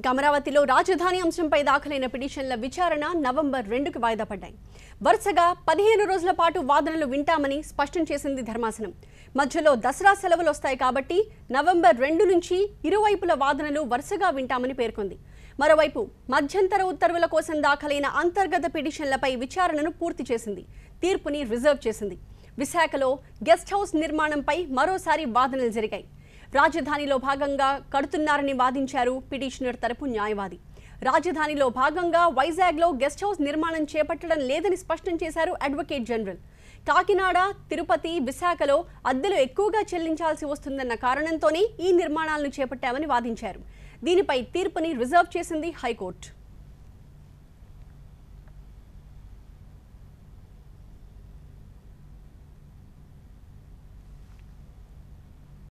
ఇక అమరావతిలో రాజధాని అంశంపై దాఖలైన పిటిషన్ల విచారణ నవంబర్ రెండుకి వాయిదా పడ్డాయి వరుసగా పదిహేను రోజుల పాటు వాదనలు వింటామని స్పష్టం చేసింది ధర్మాసనం మధ్యలో దసరా సెలవులు వస్తాయి కాబట్టి నవంబర్ రెండు నుంచి ఇరువైపుల వాదనలు వరుసగా వింటామని పేర్కొంది మరోవైపు మధ్యంతర ఉత్తర్వుల కోసం దాఖలైన అంతర్గత పిటిషన్లపై విచారణను పూర్తి చేసింది తీర్పుని రిజర్వ్ చేసింది విశాఖలో గెస్ట్ హౌస్ నిర్మాణంపై మరోసారి వాదనలు జరిగాయి రాజధానిలో భాగంగా కడుతున్నారని వాదించారు పిటిషనర్ తరపు న్యాయవాది రాజధానిలో భాగంగా వైజాగ్లో గెస్ట్ హౌస్ నిర్మాణం చేపట్టడం లేదని స్పష్టం చేశారు అడ్వకేట్ జనరల్ కాకినాడ తిరుపతి విశాఖలో అద్దెలు ఎక్కువగా చెల్లించాల్సి వస్తుందన్న కారణంతోనే ఈ నిర్మాణాలను చేపట్టామని వాదించారు దీనిపై తీర్పుని రిజర్వ్ చేసింది హైకోర్టు